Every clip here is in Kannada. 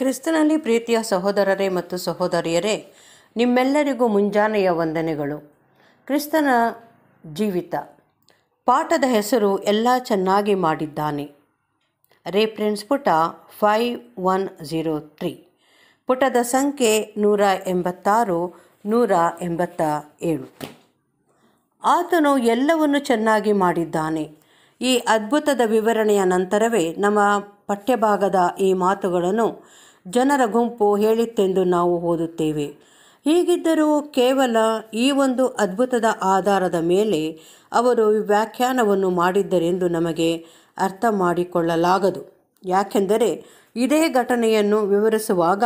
ಕ್ರಿಸ್ತನಲ್ಲಿ ಪ್ರೀತಿಯ ಸಹೋದರರೇ ಮತ್ತು ಸಹೋದರಿಯರೇ ನಿಮ್ಮೆಲ್ಲರಿಗೂ ಮುಂಜಾನೆಯ ವಂದನೆಗಳು ಕ್ರಿಸ್ತನ ಜೀವಿತ ಪಾಠದ ಹೆಸರು ಎಲ್ಲ ಚೆನ್ನಾಗಿ ಮಾಡಿದ್ದಾನೆ ರೆಫರೆನ್ಸ್ ಪುಟ ಫೈವ್ ಒನ್ ಝೀರೋ ತ್ರೀ ಪುಟದ ಸಂಖ್ಯೆ ನೂರ ಎಂಬತ್ತಾರು ನೂರ ಎಂಬತ್ತ ಏಳು ಆತನು ಎಲ್ಲವನ್ನು ಚೆನ್ನಾಗಿ ಮಾಡಿದ್ದಾನೆ ಈ ಅದ್ಭುತದ ವಿವರಣೆಯ ನಂತರವೇ ನಮ್ಮ ಪಠ್ಯಭಾಗದ ಈ ಮಾತುಗಳನ್ನು ಜನರ ಗುಂಪು ಹೇಳಿತ್ತೆಂದು ನಾವು ಓದುತ್ತೇವೆ ಹೀಗಿದ್ದರೂ ಕೇವಲ ಈ ಒಂದು ಅದ್ಭುತದ ಆಧಾರದ ಮೇಲೆ ಅವರು ವ್ಯಾಖ್ಯಾನವನ್ನು ಮಾಡಿದ್ದರೆಂದು ನಮಗೆ ಅರ್ಥ ಮಾಡಿಕೊಳ್ಳಲಾಗದು ಯಾಕೆಂದರೆ ಇದೇ ಘಟನೆಯನ್ನು ವಿವರಿಸುವಾಗ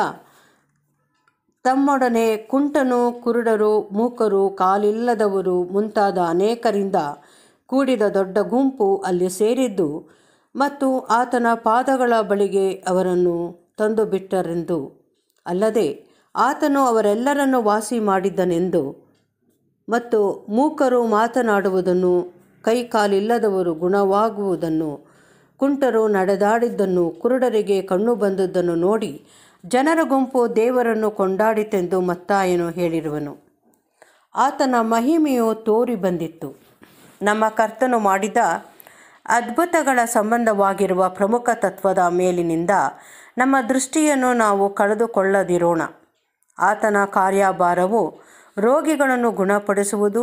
ತಮ್ಮೊಡನೆ ಕುಂಟನು ಕುರುಡರು ಮೂಕರು ಕಾಲಿಲ್ಲದವರು ಮುಂತಾದ ಅನೇಕರಿಂದ ಕೂಡಿದ ದೊಡ್ಡ ಗುಂಪು ಅಲ್ಲಿ ಸೇರಿದ್ದು ಮತ್ತು ಆತನ ಪಾದಗಳ ಬಳಿಗೆ ಅವರನ್ನು ತಂದು ಬಿಟ್ಟರೆಂದು ಅಲ್ಲದೆ ಆತನು ಅವರೆಲ್ಲರನ್ನು ವಾಸಿ ಮಾಡಿದ್ದನೆಂದು ಮತ್ತು ಮೂಕರು ಮಾತನಾಡುವುದನ್ನು ಕೈಕಾಲಿಲ್ಲದವರು ಗುಣವಾಗುವುದನ್ನು ಕುಂಟರು ನಡೆದಾಡಿದ್ದನ್ನು ಕುರುಡರಿಗೆ ಕಣ್ಣು ಬಂದದ್ದನ್ನು ನೋಡಿ ಜನರ ಗುಂಪು ದೇವರನ್ನು ಕೊಂಡಾಡಿತೆಂದು ಮತ್ತಾಯನು ಹೇಳಿರುವನು ಆತನ ಮಹಿಮೆಯು ತೋರಿ ಬಂದಿತ್ತು ನಮ್ಮ ಕರ್ತನು ಮಾಡಿದ ಅದ್ಭುತಗಳ ಸಂಬಂಧವಾಗಿರುವ ಪ್ರಮುಖ ತತ್ವದ ಮೇಲಿನಿಂದ ನಮ್ಮ ದೃಷ್ಟಿಯನ್ನು ನಾವು ಕಳೆದುಕೊಳ್ಳದಿರೋಣ ಆತನ ಕಾರ್ಯಭಾರವು ರೋಗಿಗಳನ್ನು ಗುಣಪಡಿಸುವುದು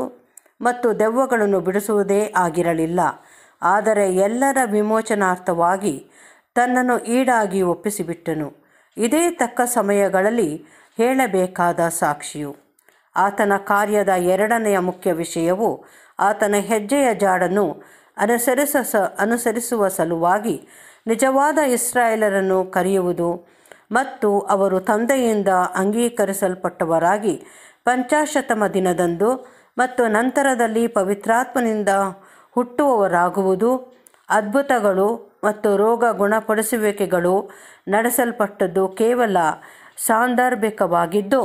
ಮತ್ತು ದೆವ್ವಗಳನ್ನು ಬಿಡಿಸುವುದೇ ಆಗಿರಲಿಲ್ಲ ಆದರೆ ಎಲ್ಲರ ವಿಮೋಚನಾರ್ಥವಾಗಿ ತನ್ನನ್ನು ಈಡಾಗಿ ಒಪ್ಪಿಸಿಬಿಟ್ಟನು ಇದೇ ತಕ್ಕ ಸಮಯಗಳಲ್ಲಿ ಹೇಳಬೇಕಾದ ಸಾಕ್ಷಿಯು ಆತನ ಕಾರ್ಯದ ಎರಡನೆಯ ಮುಖ್ಯ ವಿಷಯವು ಆತನ ಹೆಜ್ಜೆಯ ಜಾಡನ್ನು ಅನುಸರಿಸ ಅನುಸರಿಸುವ ಸಲುವಾಗಿ ನಿಜವಾದ ಇಸ್ರಾಯೇಲರನ್ನು ಕರೆಯುವುದು ಮತ್ತು ಅವರು ತಂದೆಯಿಂದ ಅಂಗೀಕರಿಸಲ್ಪಟ್ಟವರಾಗಿ ಪಂಚಾಶತಮ ದಿನದಂದು ಮತ್ತು ನಂತರದಲ್ಲಿ ಪವಿತ್ರಾತ್ಮನಿಂದ ಹುಟ್ಟುವವರಾಗುವುದು ಅದ್ಭುತಗಳು ಮತ್ತು ರೋಗ ಗುಣಪಡಿಸುವಿಕೆಗಳು ನಡೆಸಲ್ಪಟ್ಟದ್ದು ಕೇವಲ ಸಾಂದರ್ಭಿಕವಾಗಿದ್ದು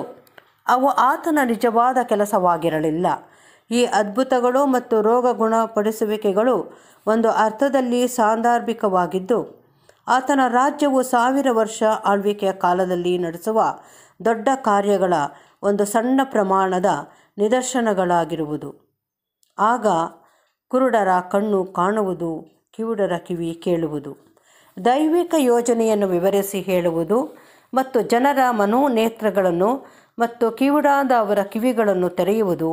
ಅವು ಆತನ ನಿಜವಾದ ಕೆಲಸವಾಗಿರಲಿಲ್ಲ ಈ ಅದ್ಭುತಗಳು ಮತ್ತು ರೋಗ ಗುಣಪಡಿಸುವಿಕೆಗಳು ಒಂದು ಅರ್ಥದಲ್ಲಿ ಸಾಂದರ್ಭಿಕವಾಗಿದ್ದು ಆತನ ರಾಜ್ಯವು ಸಾವಿರ ವರ್ಷ ಆಳ್ವಿಕೆಯ ಕಾಲದಲ್ಲಿ ನಡೆಸುವ ದೊಡ್ಡ ಕಾರ್ಯಗಳ ಒಂದು ಸಣ್ಣ ಪ್ರಮಾಣದ ನಿದರ್ಶನಗಳಾಗಿರುವುದು ಆಗ ಕುರುಡರ ಕಣ್ಣು ಕಾಣುವುದು ಕಿವುಡರ ಕಿವಿ ಕೇಳುವುದು ದೈವಿಕ ಯೋಜನೆಯನ್ನು ವಿವರಿಸಿ ಹೇಳುವುದು ಮತ್ತು ಜನರ ಮನೋನೇತ್ರಗಳನ್ನು ಮತ್ತು ಕಿವುಡಾದ ಅವರ ಕಿವಿಗಳನ್ನು ತೆರೆಯುವುದು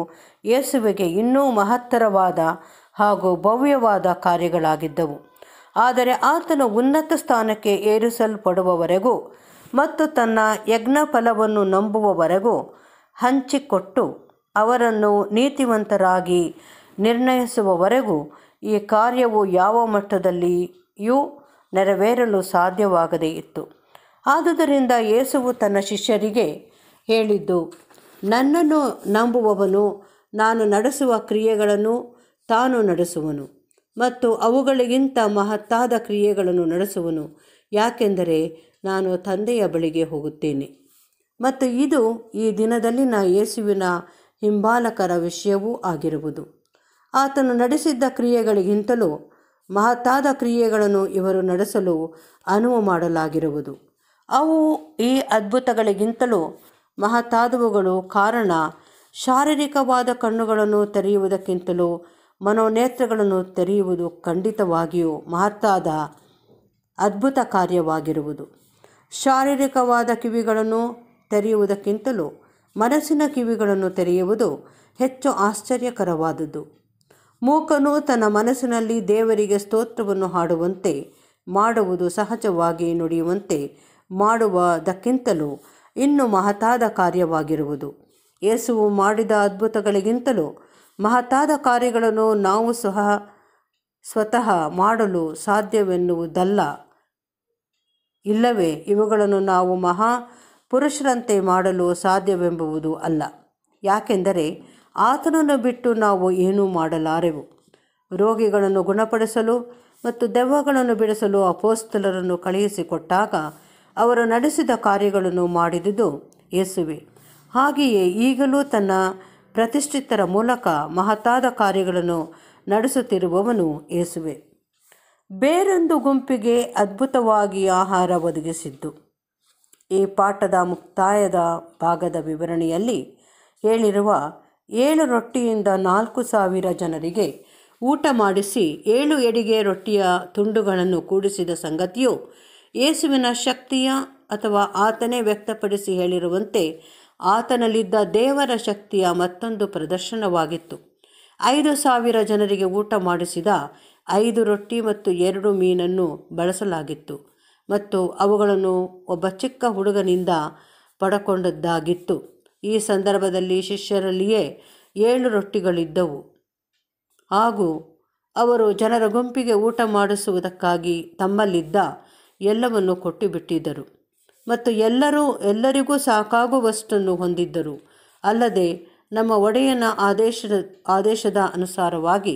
ಯೇಸುವಿಗೆ ಇನ್ನೂ ಮಹತ್ತರವಾದ ಹಾಗೂ ಭವ್ಯವಾದ ಕಾರ್ಯಗಳಾಗಿದ್ದವು ಆದರೆ ಆತನು ಉನ್ನತ ಸ್ಥಾನಕ್ಕೆ ಏರಿಸಲ್ಪಡುವವರೆಗೂ ಮತ್ತು ತನ್ನ ಯಜ್ಞ ಫಲವನ್ನು ನಂಬುವವರೆಗೂ ಹಂಚಿಕೊಟ್ಟು ಅವರನ್ನು ನೀತಿವಂತರಾಗಿ ನಿರ್ಣಯಿಸುವವರೆಗೂ ಈ ಕಾರ್ಯವು ಯಾವ ಮಟ್ಟದಲ್ಲಿಯೂ ನೆರವೇರಲು ಸಾಧ್ಯವಾಗದೇ ಇತ್ತು ಆದುದರಿಂದ ಯೇಸುವು ತನ್ನ ಶಿಷ್ಯರಿಗೆ ಹೇಳಿದ್ದು ನನ್ನನ್ನು ನಂಬುವವನು ನಾನು ನಡೆಸುವ ಕ್ರಿಯೆಗಳನ್ನು ತಾನು ನಡೆಸುವನು ಮತ್ತು ಅವುಗಳಿಗಿಂತ ಮಹತ್ತಾದ ಕ್ರಿಯೆಗಳನ್ನು ನಡೆಸುವನು ಯಾಕೆಂದರೆ ನಾನು ತಂದೆಯ ಬಳಿಗೆ ಹೋಗುತ್ತೇನೆ ಮತ್ತು ಇದು ಈ ದಿನದಲ್ಲಿನ ಯೇಸುವಿನ ಹಿಂಬಾಲಕರ ವಿಷಯವೂ ಆಗಿರುವುದು ಆತನು ನಡೆಸಿದ್ದ ಕ್ರಿಯೆಗಳಿಗಿಂತಲೂ ಮಹತ್ತಾದ ಕ್ರಿಯೆಗಳನ್ನು ಇವರು ನಡೆಸಲು ಅನುವು ಮಾಡಲಾಗಿರುವುದು ಅವು ಈ ಅದ್ಭುತಗಳಿಗಿಂತಲೂ ಮಹತ್ತಾದವುಗಳು ಕಾರಣ ಶಾರೀರಿಕವಾದ ಕಣ್ಣುಗಳನ್ನು ತೆರೆಯುವುದಕ್ಕಿಂತಲೂ ಮನೋನೇತ್ರಗಳನ್ನು ತೆರೆಯುವುದು ಖಂಡಿತವಾಗಿಯೂ ಮಹತ್ತಾದ ಅದ್ಭುತ ಕಾರ್ಯವಾಗಿರುವುದು ಶಾರೀರಿಕವಾದ ಕಿವಿಗಳನ್ನು ತೆರೆಯುವುದಕ್ಕಿಂತಲೂ ಮನಸ್ಸಿನ ಕಿವಿಗಳನ್ನು ತೆರೆಯುವುದು ಹೆಚ್ಚು ಆಶ್ಚರ್ಯಕರವಾದುದು ಮೂಕನು ತನ್ನ ಮನಸ್ಸಿನಲ್ಲಿ ದೇವರಿಗೆ ಸ್ತೋತ್ರವನ್ನು ಹಾಡುವಂತೆ ಮಾಡುವುದು ಸಹಜವಾಗಿ ನುಡಿಯುವಂತೆ ಮಾಡುವುದಕ್ಕಿಂತಲೂ ಇನ್ನು ಮಹತ್ತಾದ ಕಾರ್ಯವಾಗಿರುವುದು ಯೇಸುವು ಮಾಡಿದ ಅದ್ಭುತಗಳಿಗಿಂತಲೂ ಮಹತ್ತಾದ ಕಾರ್ಯಗಳನ್ನು ನಾವು ಸಹ ಸ್ವತಃ ಮಾಡಲು ಸಾಧ್ಯವೆನ್ನುವುದಲ್ಲ ಇಲ್ಲವೇ ಇವುಗಳನ್ನು ನಾವು ಮಹಾ ಪುರುಷರಂತೆ ಮಾಡಲು ಸಾಧ್ಯವೆಂಬುವುದು ಅಲ್ಲ ಯಾಕೆಂದರೆ ಆತನನ್ನು ಬಿಟ್ಟು ನಾವು ಏನೂ ಮಾಡಲಾರೆವು ರೋಗಿಗಳನ್ನು ಗುಣಪಡಿಸಲು ಮತ್ತು ದೆವ್ವಗಳನ್ನು ಬಿಡಿಸಲು ಅಪೋಸ್ತಲರನ್ನು ಕಳುಹಿಸಿಕೊಟ್ಟಾಗ ಅವರು ನಡೆಸಿದ ಕಾರ್ಯಗಳನ್ನು ಮಾಡಿದುದು ಯೇಸುವೆ ಹಾಗೆಯೇ ಈಗಲೂ ತನ್ನ ಪ್ರತಿಷ್ಠಿತರ ಮೂಲಕ ಮಹತ್ತಾದ ಕಾರ್ಯಗಳನ್ನು ನಡೆಸುತ್ತಿರುವವನು ಯೇಸುವೆ ಬೇರೊಂದು ಗುಂಪಿಗೆ ಅದ್ಭುತವಾಗಿ ಆಹಾರ ಒದಗಿಸಿದ್ದು ಈ ಪಾಠದ ಮುಕ್ತಾಯದ ಭಾಗದ ವಿವರಣೆಯಲ್ಲಿ ಹೇಳಿರುವ ಏಳು ರೊಟ್ಟಿಯಿಂದ ನಾಲ್ಕು ಸಾವಿರ ಜನರಿಗೆ ಊಟ ಮಾಡಿಸಿ ಏಳು ಎಡಿಗೆ ರೊಟ್ಟಿಯ ತುಂಡುಗಳನ್ನು ಕೂಡಿಸಿದ ಸಂಗತಿಯು ಯೇಸುವಿನ ಶಕ್ತಿಯ ಅಥವಾ ಆತನೇ ವ್ಯಕ್ತಪಡಿಸಿ ಹೇಳಿರುವಂತೆ ಆತನಲ್ಲಿದ್ದ ದೇವರ ಶಕ್ತಿಯ ಮತ್ತೊಂದು ಪ್ರದರ್ಶನವಾಗಿತ್ತು ಐದು ಸಾವಿರ ಜನರಿಗೆ ಊಟ ಮಾಡಿಸಿದ ಐದು ರೊಟ್ಟಿ ಮತ್ತು ಎರಡು ಮೀನನ್ನು ಬಳಸಲಾಗಿತ್ತು ಮತ್ತು ಅವುಗಳನ್ನು ಒಬ್ಬ ಚಿಕ್ಕ ಹುಡುಗನಿಂದ ಪಡಕೊಂಡದ್ದಾಗಿತ್ತು ಈ ಸಂದರ್ಭದಲ್ಲಿ ಶಿಷ್ಯರಲ್ಲಿಯೇ ಏಳು ರೊಟ್ಟಿಗಳಿದ್ದವು ಹಾಗೂ ಅವರು ಜನರ ಗುಂಪಿಗೆ ಊಟ ಮಾಡಿಸುವುದಕ್ಕಾಗಿ ತಮ್ಮಲ್ಲಿದ್ದ ಎಲ್ಲವನ್ನು ಕೊಟ್ಟು ಬಿಟ್ಟಿದ್ದರು ಮತ್ತು ಎಲ್ಲರೂ ಎಲ್ಲರಿಗೂ ಸಾಕಾಗುವಷ್ಟನ್ನು ಹೊಂದಿದ್ದರು ಅಲ್ಲದೆ ನಮ್ಮ ಒಡೆಯನ ಆದೇಶದ ಆದೇಶದ ಅನುಸಾರವಾಗಿ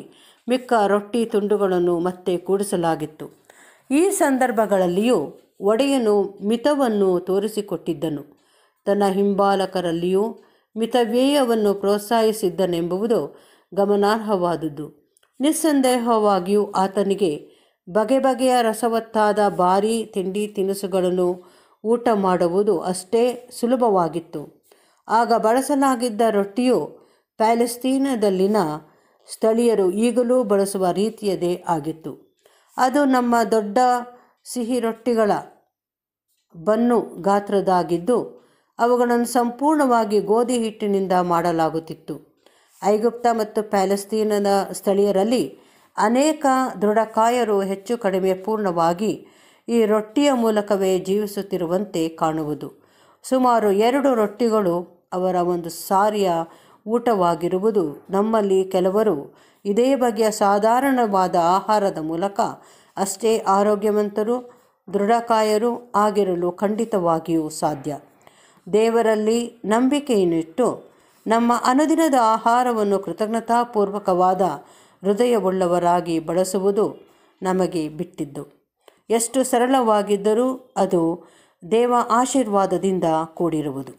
ಮಿಕ್ಕ ರೊಟ್ಟಿ ತುಂಡುಗಳನ್ನು ಮತ್ತೆ ಕೂಡಿಸಲಾಗಿತ್ತು ಈ ಸಂದರ್ಭಗಳಲ್ಲಿಯೂ ಒಡೆಯನು ಮಿತವನ್ನು ತೋರಿಸಿಕೊಟ್ಟಿದ್ದನು ತನ್ನ ಹಿಂಬಾಲಕರಲ್ಲಿಯೂ ಮಿತವ್ಯಯವನ್ನು ಪ್ರೋತ್ಸಾಹಿಸಿದ್ದನೆಂಬುವುದು ಗಮನಾರ್ಹವಾದುದು ನಿಸ್ಸಂದೇಹವಾಗಿಯೂ ಆತನಿಗೆ ಬಗೆ ಬಗೆಯ ರಸವತ್ತಾದ ಭಾರೀ ತಿಂಡಿ ತಿನಿಸುಗಳನ್ನು ಊಟ ಮಾಡುವುದು ಅಷ್ಟೇ ಸುಲಭವಾಗಿತ್ತು ಆಗ ಬಳಸಲಾಗಿದ್ದ ರೊಟ್ಟಿಯು ಪ್ಯಾಲೆಸ್ತೀನದಲ್ಲಿನ ಸ್ಥಳೀಯರು ಈಗಲೂ ಬಳಸುವ ರೀತಿಯದೇ ಆಗಿತ್ತು ಅದು ನಮ್ಮ ದೊಡ್ಡ ಸಿಹಿ ರೊಟ್ಟಿಗಳ ಬನ್ನು ಗಾತ್ರದಾಗಿದ್ದು ಅವುಗಳನ್ನು ಸಂಪೂರ್ಣವಾಗಿ ಗೋಧಿ ಹಿಟ್ಟಿನಿಂದ ಮಾಡಲಾಗುತ್ತಿತ್ತು ಐಗುಪ್ತ ಮತ್ತು ಪ್ಯಾಲೆಸ್ತೀನದ ಸ್ಥಳೀಯರಲ್ಲಿ ಅನೇಕ ದೃಢಕಾಯರು ಹೆಚ್ಚು ಕಡಿಮೆ ಪೂರ್ಣವಾಗಿ ಈ ರೊಟ್ಟಿಯ ಮೂಲಕವೇ ಜೀವಿಸುತ್ತಿರುವಂತೆ ಕಾಣುವುದು ಸುಮಾರು ಎರಡು ರೊಟ್ಟಿಗಳು ಅವರ ಒಂದು ಸಾರಿಯ ಊಟವಾಗಿರುವುದು ನಮ್ಮಲ್ಲಿ ಕೆಲವರು ಇದೇ ಬಗೆಯ ಸಾಧಾರಣವಾದ ಆಹಾರದ ಮೂಲಕ ಅಷ್ಟೇ ಆರೋಗ್ಯವಂತರು ದೃಢಕಾಯರು ಆಗಿರಲು ಖಂಡಿತವಾಗಿಯೂ ಸಾಧ್ಯ ದೇವರಲ್ಲಿ ನಂಬಿಕೆಯನ್ನಿಟ್ಟು ನಮ್ಮ ಅನುದಿನದ ಆಹಾರವನ್ನು ಕೃತಜ್ಞತಾಪೂರ್ವಕವಾದ ಹೃದಯವುಳ್ಳವರಾಗಿ ಬಳಸುವುದು ನಮಗೆ ಬಿಟ್ಟಿದ್ದು ಎಷ್ಟು ಸರಳವಾಗಿದ್ದರೂ ಅದು ದೇವ ಆಶೀರ್ವಾದದಿಂದ ಕೂಡಿರುವುದು